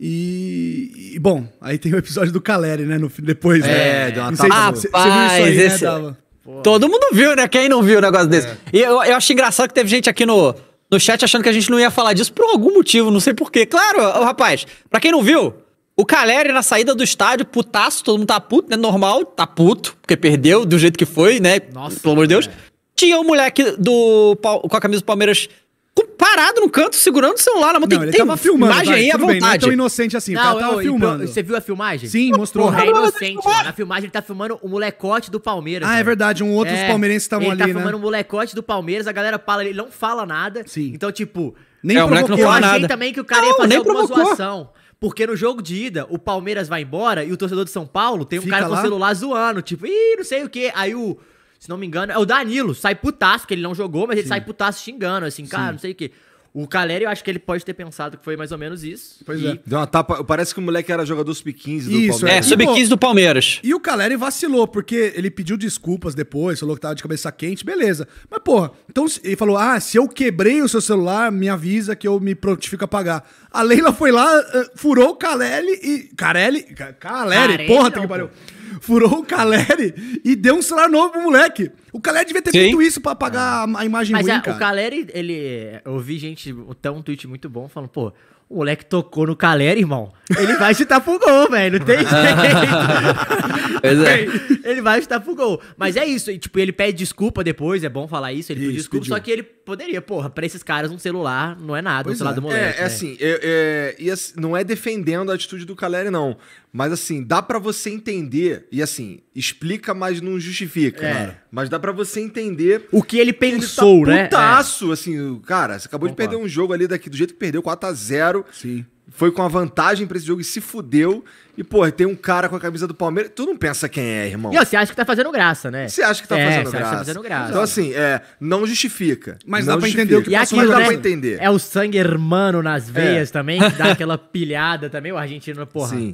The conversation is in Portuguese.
E, e, bom, aí tem o episódio do Caleri, né? No, depois, é, né? É, uma Rapaz, você, você viu isso aí, né, esse... né, Todo mundo viu, né? Quem não viu um negócio desse? É. E eu, eu acho engraçado que teve gente aqui no, no chat achando que a gente não ia falar disso por algum motivo, não sei porquê. Claro, rapaz, pra quem não viu, o Caleri na saída do estádio, putaço, todo mundo tá puto, né? Normal, tá puto, porque perdeu do jeito que foi, né? Nossa, Pelo amor de Deus. É. Tinha um moleque do, com a camisa do Palmeiras parado no canto, segurando o celular na mão. Não, tem, ele tava filmando. Imagem vai, aí à vontade. Bem, não é tão inocente assim. Não, o cara tava eu, filmando. Você viu a filmagem? Sim, tá mostrou. Porra, é inocente, mano. Na filmagem ele tá filmando o molecote do Palmeiras. Ah, cara. é verdade. Um outro é, palmeirenses estavam ali, tá né? Ele tá filmando o molecote do Palmeiras, a galera fala, ele não fala nada. Sim. Então, tipo... Nem é, provocou. o moleque não fala nada. Eu achei também que o cara não, ia fazer alguma provocou. zoação. Porque no jogo de ida, o Palmeiras vai embora e o torcedor de São Paulo tem um Fica cara com o celular zoando, tipo, ih, não sei o quê. Aí o se não me engano, é o Danilo, sai putaço, que ele não jogou, mas ele sai putaço xingando, assim, cara, Sim. não sei o quê. O Caleri, eu acho que ele pode ter pensado que foi mais ou menos isso. Pois e... é. Deu uma tapa. Parece que o moleque era jogador sub-15 do isso, é. Palmeiras. É, sub-15 do Palmeiras. E o Caleri vacilou, porque ele pediu desculpas depois, falou que tava de cabeça quente, beleza. Mas, porra, então ele falou: ah, se eu quebrei o seu celular, me avisa que eu me prontifico a pagar. A Leila foi lá, eh, furou o Caleri e. Carelli? Caleri? Caleri, porra, tem que pariu furou o Caleri e deu um celular novo pro moleque. O Caleri devia ter Sim. feito isso pra apagar a imagem Mas ruim, cara. o Caleri, ele... Eu vi gente... Até um tweet muito bom falando, pô... O moleque tocou no Calera, irmão. Ele vai chutar pro gol, velho. Não tem jeito. pois é. Ele vai chutar pro gol. Mas é isso. E, tipo, ele pede desculpa depois, é bom falar isso. Ele isso, desculpa, pediu. só que ele poderia, porra, pra esses caras um celular não é nada, pois é. do moleque. É, é, né? assim, é, é, assim, não é defendendo a atitude do Calera, não. Mas assim, dá para você entender, e assim, explica, mas não justifica, é. Cara. Mas dá para você entender. O que ele pensou, ele tá putaço, né? É. Putaço, assim, cara, você acabou de perder um jogo ali daqui, do jeito que perdeu, 4x0. 0 Sim. Foi com a vantagem pra esse jogo e se fudeu. E, pô, tem um cara com a camisa do Palmeiras. Tu não pensa quem é, irmão. E você acha que tá fazendo graça, né? Você acha que tá, é, fazendo, tá graça. Tá fazendo graça. Então, assim, é, não justifica. Mas não dá pra justifica. entender o que e tá aqui Mas dá né, pra entender. É o sangue hermano nas veias é. também, que dá aquela pilhada também, o argentino, porra. Sim.